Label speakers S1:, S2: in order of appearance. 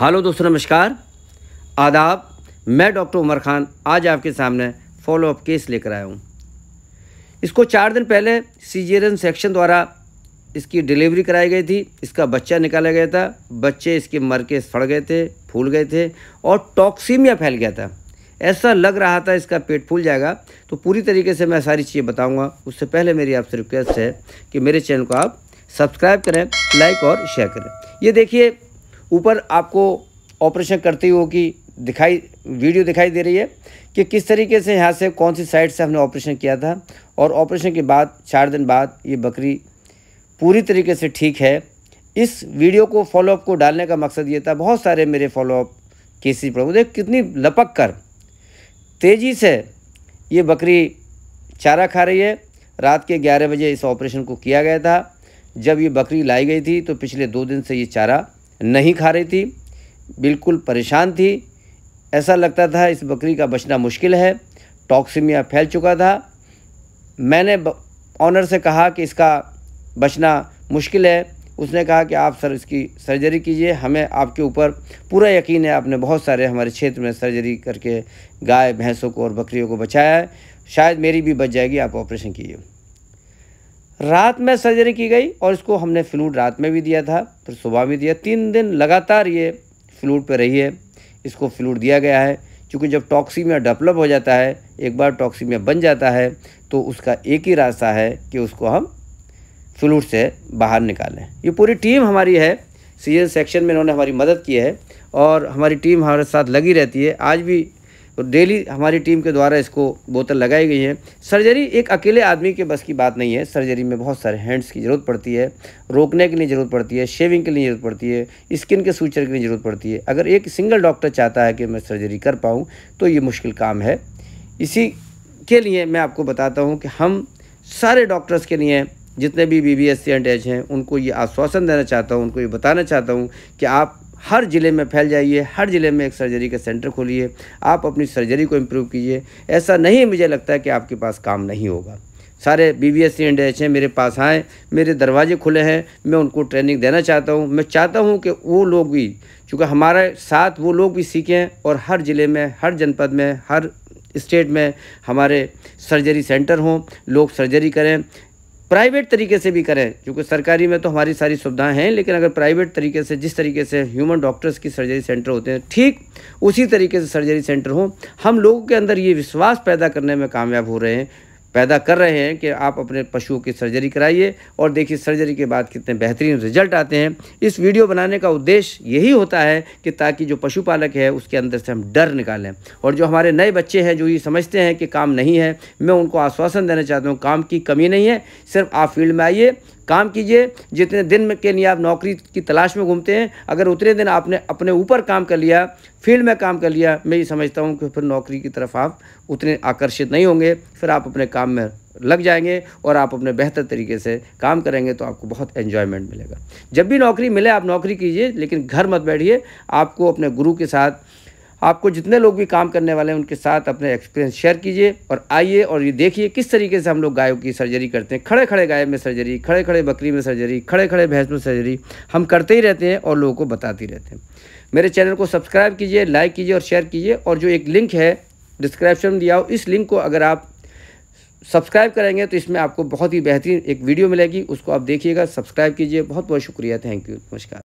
S1: hello दोस्तों नमस्कार आदाब मैं डॉक्टर उमर खान आज आपके सामने फॉलोअप केस लेकर आया हूँ इसको चार दिन पहले सीजेरन सेक्शन द्वारा इसकी डिलीवरी कराई गई थी इसका बच्चा निकाला गया था बच्चे इसके मर के सड़ गए थे फूल गए थे और टॉक्सीमिया फैल गया था ऐसा लग रहा था इसका पेट फूल जाएगा तो पूरी तरीके से मैं सारी चीज़ें बताऊँगा उससे पहले मेरी आपसे रिक्वेस्ट है कि मेरे चैनल को आप सब्सक्राइब करें लाइक और शेयर करें ये देखिए ऊपर आपको ऑपरेशन करते हुए की दिखाई वीडियो दिखाई दे रही है कि किस तरीके से यहाँ से कौन सी साइड से हमने ऑपरेशन किया था और ऑपरेशन के बाद चार दिन बाद ये बकरी पूरी तरीके से ठीक है इस वीडियो को फॉलोअप को डालने का मकसद ये था बहुत सारे मेरे फॉलोअप केसेज पड़े मुझे कितनी लपक कर तेज़ी से ये बकरी चारा खा रही है रात के 11 बजे इस ऑपरेशन को किया गया था जब ये बकरी लाई गई थी तो पिछले दो दिन से ये चारा नहीं खा रही थी बिल्कुल परेशान थी ऐसा लगता था इस बकरी का बचना मुश्किल है टॉक्सीमिया फैल चुका था मैंने ऑनर से कहा कि इसका बचना मुश्किल है उसने कहा कि आप सर इसकी सर्जरी कीजिए हमें आपके ऊपर पूरा यकीन है आपने बहुत सारे हमारे क्षेत्र में सर्जरी करके गाय भैंसों को और बकरियों को बचाया है शायद मेरी भी बच जाएगी आप ऑपरेशन कीजिए रात में सर्जरी की गई और इसको हमने फ्लूड रात में भी दिया था फिर सुबह भी दिया तीन दिन लगातार ये फ्लूड पर रही है इसको फ्लूड दिया गया है क्योंकि जब टॉक्सीमिया डेवलप हो जाता है एक बार टॉक्सीमिया बन जाता है तो उसका एक ही रास्ता है कि उसको हम फ्लूड से बाहर निकालें ये पूरी टीम हमारी है सीजन सेक्शन में इन्होंने हमारी मदद की है और हमारी टीम हमारे साथ लगी रहती है आज भी तो डेली हमारी टीम के द्वारा इसको बोतल लगाई गई है सर्जरी एक अकेले आदमी के बस की बात नहीं है सर्जरी में बहुत सारे हैंड्स की ज़रूरत पड़ती है रोकने के लिए ज़रूरत पड़ती है शेविंग के लिए ज़रूरत पड़ती है स्किन के सूचर के लिए ज़रूरत पड़ती है अगर एक सिंगल डॉक्टर चाहता है कि मैं सर्जरी कर पाऊँ तो ये मुश्किल काम है इसी के लिए मैं आपको बताता हूँ कि हम सारे डॉक्टर्स के लिए जितने भी B B S C and एज हैं उनको ये आश्वासन देना चाहता हूँ उनको ये बताना चाहता हूँ कि आप हर ज़िले में फैल जाइए हर ज़िले में एक सर्जरी का सेंटर खोलिए आप अपनी सर्जरी को इम्प्रूव कीजिए ऐसा नहीं मुझे लगता है कि आपके पास काम नहीं होगा सारे B B S C and H हैं मेरे पास आएँ मेरे दरवाजे खुले हैं मैं उनको ट्रेनिंग देना चाहता हूँ मैं चाहता हूँ कि वो लोग भी चूँकि हमारे साथ वो लोग भी सीखें और हर ज़िले में हर जनपद में हर स्टेट में हमारे सर्जरी सेंटर हों लोग सर्जरी करें प्राइवेट तरीके से भी करें क्योंकि सरकारी में तो हमारी सारी सुविधाएं हैं लेकिन अगर प्राइवेट तरीके से जिस तरीके से ह्यूमन डॉक्टर्स की सर्जरी सेंटर होते हैं ठीक उसी तरीके से सर्जरी सेंटर हों हम लोगों के अंदर ये विश्वास पैदा करने में कामयाब हो रहे हैं पैदा कर रहे हैं कि आप अपने पशुओं की सर्जरी कराइए और देखिए सर्जरी के बाद कितने बेहतरीन रिजल्ट आते हैं इस वीडियो बनाने का उद्देश्य यही होता है कि ताकि जो पशुपालक है उसके अंदर से हम डर निकालें और जो हमारे नए बच्चे हैं जो ये समझते हैं कि काम नहीं है मैं उनको आश्वासन देना चाहता हूँ काम की कमी नहीं है सिर्फ आप फील्ड में आइए काम कीजिए जितने दिन के लिए आप नौकरी की तलाश में घूमते हैं अगर उतने दिन आपने अपने ऊपर काम कर लिया फील्ड में काम कर लिया मैं ये समझता हूँ कि फिर नौकरी की तरफ आप उतने आकर्षित नहीं होंगे फिर आप अपने काम में लग जाएंगे और आप अपने बेहतर तरीके से काम करेंगे तो आपको बहुत एन्जॉयमेंट मिलेगा जब भी नौकरी मिले आप नौकरी कीजिए लेकिन घर मत बैठिए आपको अपने गुरु के साथ आपको जितने लोग भी काम करने वाले हैं उनके साथ अपने एक्सपीरियंस शेयर कीजिए और आइए और ये देखिए किस तरीके से हम लोग गायों की सर्जरी करते हैं खड़े खड़े गाय में सर्जरी खड़े खड़े बकरी में सर्जरी खड़े खड़े भैंस में सर्जरी हम करते ही रहते हैं और लोगों को बताते रहते हैं मेरे चैनल को सब्सक्राइब कीजिए लाइक कीजिए और शेयर कीजिए और जो एक लिंक है डिस्क्रिप्शन में दिया हो इस लिंक को अगर आप सब्सक्राइब करेंगे तो इसमें आपको बहुत ही बेहतरीन एक वीडियो मिलेगी उसको आप देखिएगा सब्सक्राइब कीजिए बहुत बहुत शुक्रिया थैंक यू नमस्कार